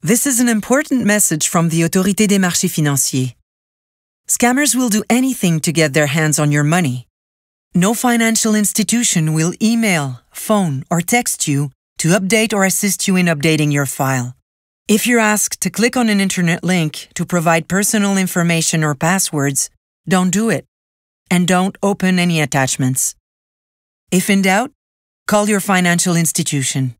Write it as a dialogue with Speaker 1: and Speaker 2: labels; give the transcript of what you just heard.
Speaker 1: This is an important message from the Autorité des Marchés Financiers. Scammers will do anything to get their hands on your money. No financial institution will email, phone, or text you to update or assist you in updating your file. If you're asked to click on an internet link to provide personal information or passwords, don't do it. And don't open any attachments. If in
Speaker 2: doubt, call your financial institution.